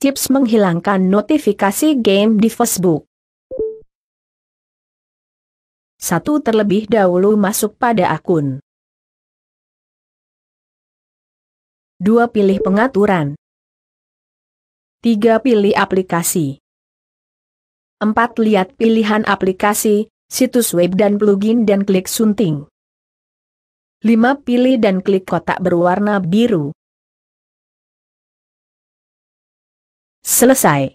Tips menghilangkan notifikasi game di Facebook. Satu Terlebih dahulu masuk pada akun. 2. Pilih pengaturan. 3. Pilih aplikasi. 4. Lihat pilihan aplikasi, situs web dan plugin dan klik sunting. 5. Pilih dan klik kotak berwarna biru. Selesai.